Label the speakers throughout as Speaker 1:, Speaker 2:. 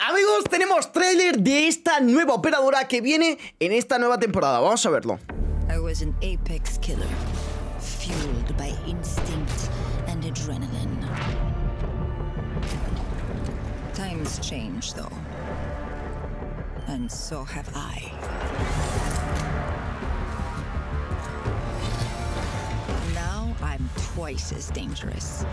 Speaker 1: Amigos, tenemos tráiler de esta nueva operadora que viene en esta nueva temporada. Vamos a verlo. I was an apex killer, fueled by instinct and adrenaline. Times change though. And so have I. Now I'm twice as dangerous.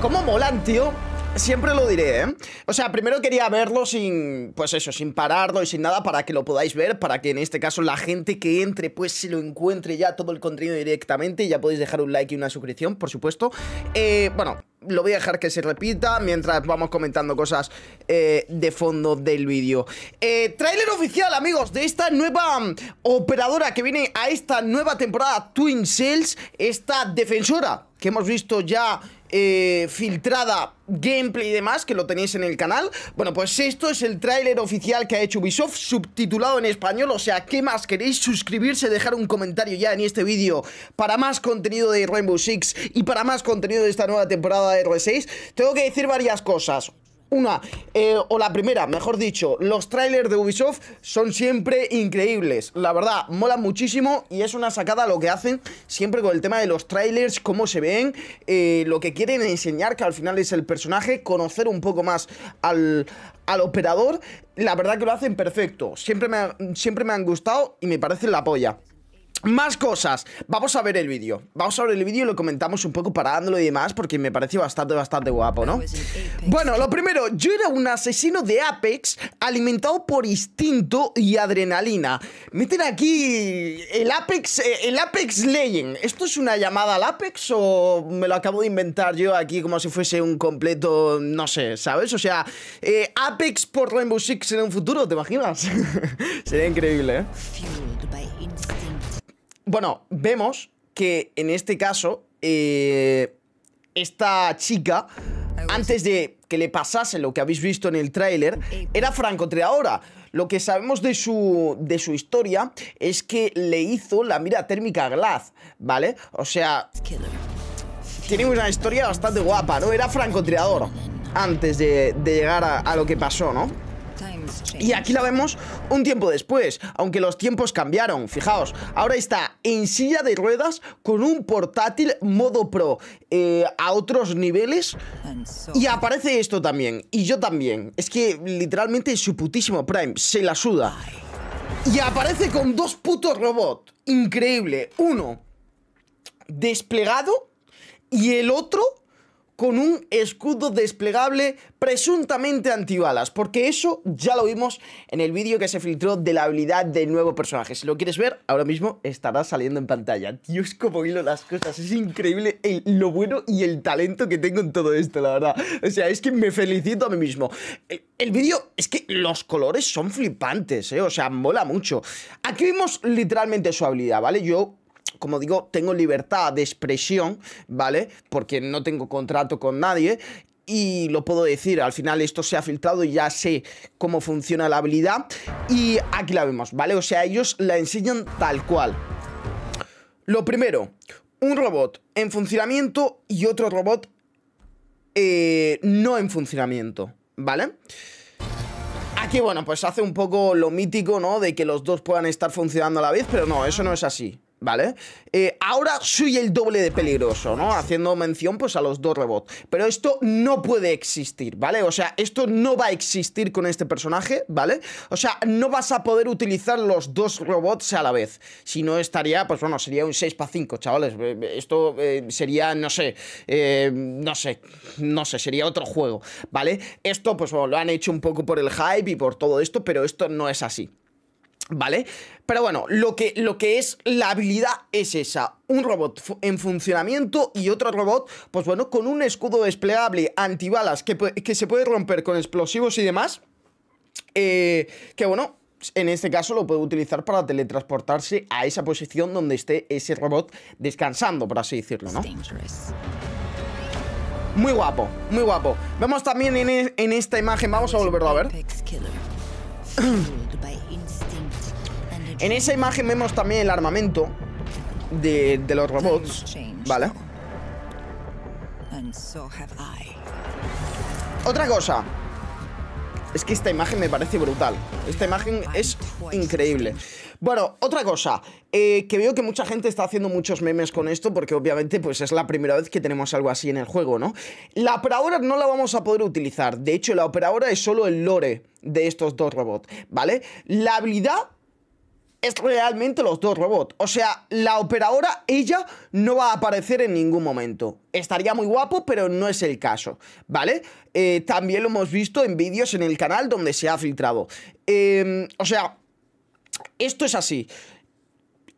Speaker 1: ¿Cómo molan, tío? siempre lo diré, ¿eh? O sea, primero quería verlo sin, pues eso, sin pararlo y sin nada para que lo podáis ver, para que en este caso la gente que entre, pues se lo encuentre ya todo el contenido directamente y ya podéis dejar un like y una suscripción, por supuesto. Eh, bueno, lo voy a dejar que se repita mientras vamos comentando cosas eh, de fondo del vídeo. Eh, trailer oficial, amigos, de esta nueva mm, operadora que viene a esta nueva temporada Twin Sales, esta defensora que hemos visto ya eh, filtrada gameplay y demás, que lo tenéis en el canal. Bueno, pues esto es el tráiler oficial que ha hecho Ubisoft, subtitulado en español, o sea, ¿qué más queréis? Suscribirse, dejar un comentario ya en este vídeo para más contenido de Rainbow Six y para más contenido de esta nueva temporada de R6. Tengo que decir varias cosas una, eh, o la primera, mejor dicho, los trailers de Ubisoft son siempre increíbles. La verdad, mola muchísimo y es una sacada lo que hacen siempre con el tema de los trailers, cómo se ven, eh, lo que quieren enseñar, que al final es el personaje, conocer un poco más al, operador. La verdad que lo hacen perfecto. Siempre me, siempre me han gustado y me parecen la polla. Más cosas, vamos a ver el vídeo Vamos a ver el vídeo y lo comentamos un poco parándolo y demás Porque me pareció bastante, bastante guapo, ¿no? Bueno, lo primero, yo era un asesino de Apex Alimentado por instinto y adrenalina Meten aquí el Apex, eh, el Apex Legend ¿Esto es una llamada al Apex o me lo acabo de inventar yo aquí como si fuese un completo, no sé, ¿sabes? O sea, eh, Apex por Rainbow Six en un futuro, ¿te imaginas? Sería increíble, ¿eh? bueno, vemos que en este caso, eh, esta chica, antes de que le pasase lo que habéis visto en el tráiler, eh. era francotiradora. Lo que sabemos de su, de su historia es que le hizo la mira térmica Glass, ¿vale? O sea, tiene una historia bastante guapa, ¿no? Era francotirador antes de, llegar a lo que pasó, ¿no? Y aquí la vemos un tiempo después, aunque los tiempos cambiaron. Fijaos, ahora está en silla de ruedas con un portátil modo pro eh, a otros niveles. Y aparece esto también. Y yo también. Es que literalmente su putísimo Prime se la suda. Y aparece con dos putos robots. Increíble. Uno desplegado y el otro con un escudo desplegable presuntamente antibalas, porque eso ya lo vimos en el vídeo que se filtró de la habilidad del nuevo personaje. Si lo quieres ver, ahora mismo estará saliendo en pantalla. Dios, como hilo las cosas, es increíble lo bueno y el talento que tengo en todo esto, la verdad. O sea, es que me felicito a mí mismo. El, el vídeo, es que los colores son flipantes, ¿eh? o sea, mola mucho. Aquí vimos literalmente su habilidad, ¿vale? Yo como digo, tengo libertad de expresión, ¿vale? Porque no tengo contrato con nadie y lo puedo decir, al final esto se ha filtrado y ya sé cómo funciona la habilidad y aquí la vemos, ¿vale? O sea, ellos la enseñan tal cual. Lo primero, un robot en funcionamiento y otro robot eh, no en funcionamiento, ¿vale? Aquí, bueno, pues hace un poco lo mítico, ¿no? De que los dos puedan estar funcionando a la vez, pero no, eso no es así, ¿vale? Eh, ahora soy el doble de peligroso, ¿no? Haciendo mención, pues, a los dos robots Pero esto no puede existir, ¿vale? O sea, esto no va a existir con este personaje, ¿vale? O sea, no vas a poder utilizar los dos robots a la vez. Si no estaría, pues, bueno, sería un 6 para 5 chavales. Eh, eh, esto sería, no sé, no sé, no sé, sería otro juego, ¿vale? Esto, pues, lo han hecho un poco por el hype y por todo esto, pero esto no es así. ¿Vale? Pero bueno, lo que, lo que es la habilidad es esa. Un robot en funcionamiento y otro robot, pues bueno, con un escudo desplegable antibalas que, que se puede romper con explosivos y demás. Eh, que bueno, en este caso lo puede utilizar para teletransportarse a esa posición donde esté ese robot descansando, por así decirlo, ¿no? Muy guapo, muy guapo. Vemos también en, e, en esta imagen, vamos a volverlo a ver. En esa imagen vemos también el armamento de, los robots, ¿vale? Otra cosa, es que esta imagen me parece brutal. Esta imagen es increíble. Bueno, otra cosa, eh, que veo que mucha gente está haciendo muchos memes con esto porque obviamente pues es la primera vez que tenemos algo así en el juego, ¿no? La operadora no la vamos a poder utilizar, de hecho la operadora es solo el lore de estos dos robots, ¿vale? La habilidad es realmente los dos robots. O sea, la operadora, ella no va a aparecer en ningún momento. Estaría muy guapo, pero no es el caso, ¿vale? Eh, también lo hemos visto en vídeos en el canal donde se ha filtrado. Em, o sea, esto es así.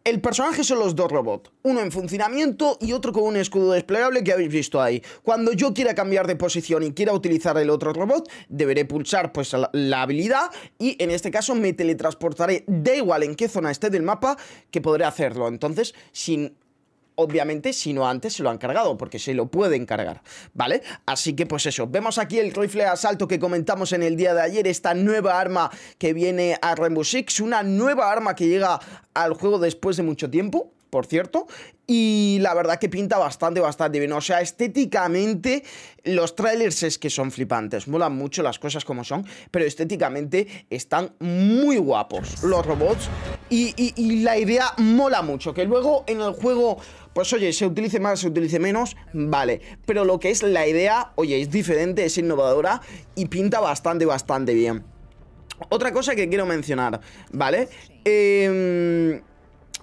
Speaker 1: El personaje son los dos robots, uno en funcionamiento y otro con un escudo desplegable que habéis visto ahí. Cuando yo quiera cambiar de posición y quiera utilizar el otro robot, deberé pulsar pues la, la habilidad y en este caso me teletransportaré, da igual en qué zona esté del mapa, que podré hacerlo. Entonces, sin obviamente, si no antes se lo han cargado, porque se lo pueden cargar, ¿vale? Así que pues eso, vemos aquí el rifle de asalto que comentamos en el día de ayer, esta nueva arma que viene a Rainbow Six, una nueva arma que llega al juego después de mucho tiempo, por cierto, y la verdad que pinta bastante, bastante bien. O sea, estéticamente los trailers es que son flipantes, molan mucho las cosas como son, pero estéticamente están muy guapos los robots y, la idea mola mucho, que luego en el juego... Pues oye, se utilice más, se utilice menos, vale. Pero lo que es la idea, oye, es diferente, es innovadora y pinta bastante, bastante bien. Otra cosa que quiero mencionar, ¿vale? Eh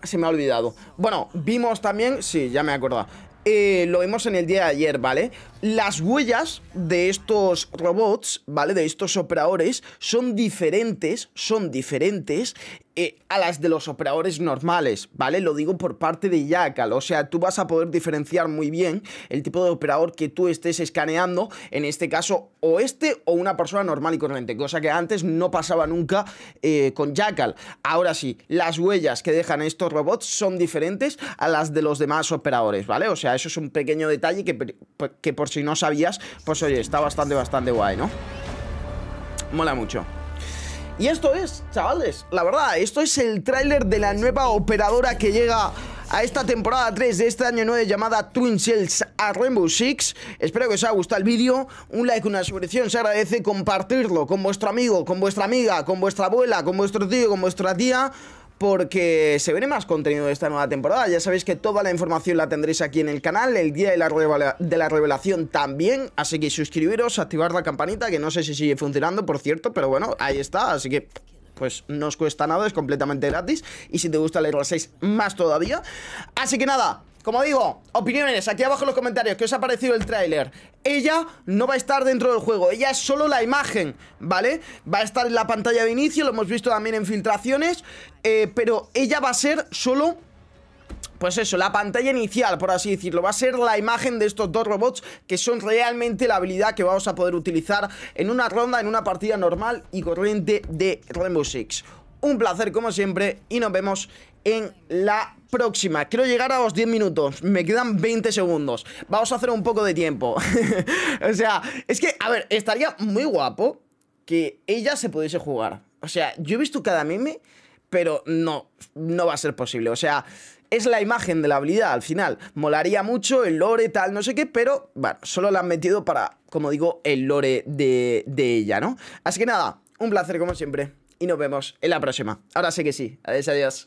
Speaker 1: se me ha olvidado. Bueno, vimos también, sí, ya me he acordado. Eh, lo vimos en el día de ayer, ¿vale? Las huellas de estos robots, ¿vale? De estos operadores son diferentes, son diferentes eh, a las de los operadores normales, ¿vale? Lo digo por parte de Jackal, o sea, tú vas a poder diferenciar muy bien el tipo de operador que tú estés escaneando, en este caso o este o una persona normal y corriente, cosa que antes no pasaba nunca eh, con Jackal. Ahora sí, las huellas que dejan estos robots son diferentes a las de los demás operadores, ¿vale? O sea, eso es un pequeño detalle que, pues, que por si no sabías, pues oye, está bastante, bastante guay, ¿no? Mola mucho. Y esto es, chavales, la verdad, esto es el tráiler de la nueva operadora que llega a esta temporada 3 de este año 9 llamada Twin Shells a Rainbow Six. Espero que os haya gustado el vídeo. Un like, una suscripción se agradece. Compartirlo con vuestro amigo, con vuestra amiga, con vuestra abuela, con vuestro tío, con vuestra tía porque se viene más contenido de esta nueva temporada. Ya sabéis que toda la información la tendréis aquí en el canal, el día de la, revelación también, así que suscribiros, activar la campanita, que no sé si sigue funcionando, por cierto, pero bueno, ahí está, así que pues no os cuesta nada, es completamente gratis. Y si te gusta leer los 6, más todavía. Así que nada, como digo, opiniones aquí abajo en los comentarios ¿Qué os ha parecido el tráiler? Ella no va a estar dentro del juego Ella es solo la imagen, ¿vale? Va a estar en la pantalla de inicio Lo hemos visto también en filtraciones eh, Pero ella va a ser solo pues eso, la pantalla inicial, por así decirlo, va a ser la imagen de estos dos robots que son realmente la habilidad que vamos a poder utilizar en una ronda, en una partida normal y corriente de Rainbow Six un placer como siempre y nos vemos en la próxima. Quiero llegar a los 10 minutos, me quedan 20 segundos. Vamos a hacer un poco de tiempo. o sea, es que, a ver, estaría muy guapo que ella se pudiese jugar. O sea, yo he visto cada meme, pero no, no va a ser posible. O sea, es la imagen de la habilidad al final. Molaría mucho el lore, tal, no sé qué, pero bueno, solo la han metido para, como digo, el lore de, de ella, ¿no? Así que nada, un placer como siempre y nos vemos en la próxima. Ahora sé que sí. Adiós, adiós.